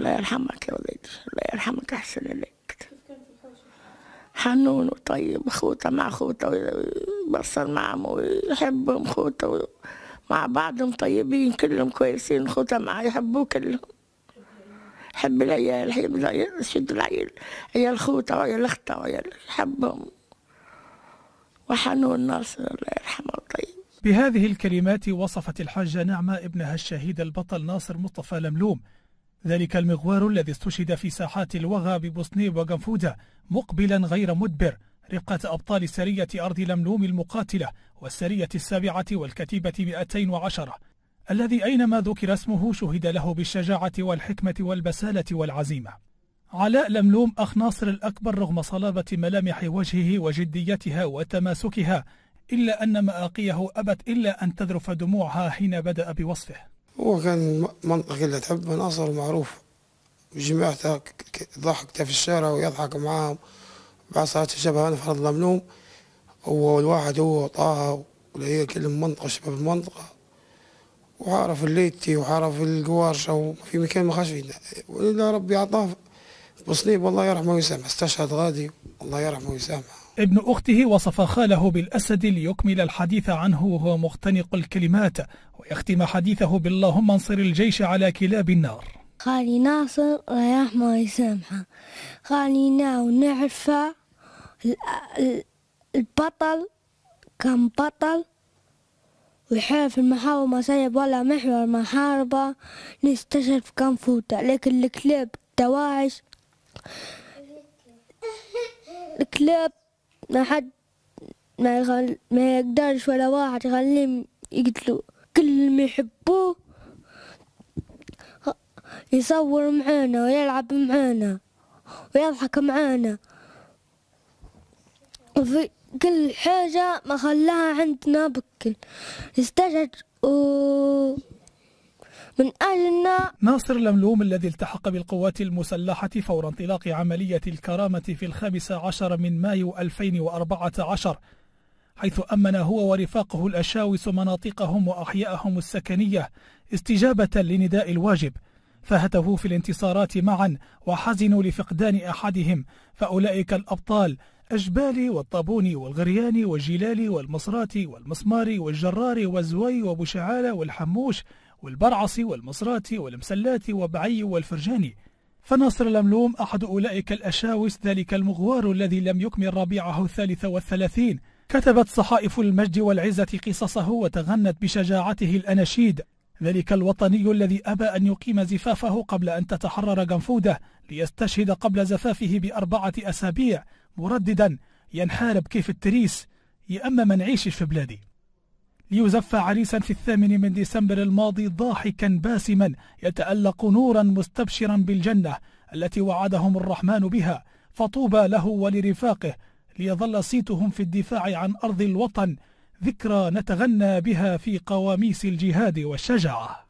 الله يرحمك يا ولدي الله يرحمك احسن اليك حنون وطيب خوته مع خوته ويبصر معهم ويحبهم خوته مع بعضهم طيبين كلهم كويسين خوته مع يحبوه كلهم حب العيال حب العيال شد العيال عيال خوته وعيال اخته وعيال يحبهم وحنون ناصر الله يرحمه طيب بهذه الكلمات وصفت الحاجة نعمة ابنها الشهيد البطل ناصر مصطفى لملوم ذلك المغوار الذي استشهد في ساحات الوغى ببوسني وغنفودة مقبلا غير مدبر رفقة أبطال سرية أرض لملوم المقاتلة والسرية السابعة والكتيبة 210 الذي أينما ذكر اسمه شهد له بالشجاعة والحكمة والبسالة والعزيمة علاء لملوم أخ ناصر الأكبر رغم صلابة ملامح وجهه وجديتها وتماسكها إلا أن مآقيه أبت إلا أن تذرف دموعها حين بدأ بوصفه هو كان منطقة اللي تحبها ناصر معروف جماعته ضحكته في الشارع ويضحك معاهم بعصات شبه فرض ممنوم هو الواحد هو طه ولا هي كل منطقة شباب المنطقة وعارف الليتي وعارف القوارشة وفي مكان ما خاش فيه ولله ربي عطاه بصنيب الله يرحمه ويسامحه استشهد غادي الله يرحمه ويسامحه ابن أخته وصف خاله بالأسد ليكمل الحديث عنه وهو مختنق الكلمات ويختم حديثه باللهم انصر الجيش على كلاب النار خالي ناصر ما يسامحه خالي ناو نعرفه البطل كان بطل وحرف ما سيب ولا محور محاربة نستشرف كان فوتة لكن الكلاب التواعش الكلاب ما حد ما, يغل ما يقدرش ولا واحد يخليهم يقتلو كل اللي يحبوه يصور معانا ويلعب معانا ويضحك معانا وفي كل حاجة ما خلاها عندنا بكل يستجد و من أهلنا ناصر لملوم الذي التحق بالقوات المسلحة فور انطلاق عملية الكرامة في الخامس عشر من مايو 2014 حيث أمن هو ورفاقه الأشاوس مناطقهم وأحياءهم السكنية استجابة لنداء الواجب فهتفوا في الانتصارات معا وحزنوا لفقدان أحدهم فأولئك الأبطال أجبالي والطابوني والغرياني والجلالي والمصراتي والمسمار والجراري والزوي وبوشعالة والحموش والبرعصي والمصراتي والمسلاتي وبعي والفرجاني فناصر الأملوم أحد أولئك الأشاوس ذلك المغوار الذي لم يكمل ربيعه الثالث والثلاثين كتبت صحائف المجد والعزة قصصه وتغنت بشجاعته الأناشيد ذلك الوطني الذي أبى أن يقيم زفافه قبل أن تتحرر جنفوده ليستشهد قبل زفافه بأربعة أسابيع مرددا ينحارب كيف التريس يا أما ما نعيشش في بلادي ليزف عريسا في الثامن من ديسمبر الماضي ضاحكا باسما يتألق نورا مستبشرا بالجنة التي وعدهم الرحمن بها فطوبى له ولرفاقه ليظل صيتهم في الدفاع عن أرض الوطن ذكرى نتغنى بها في قواميس الجهاد والشجاعه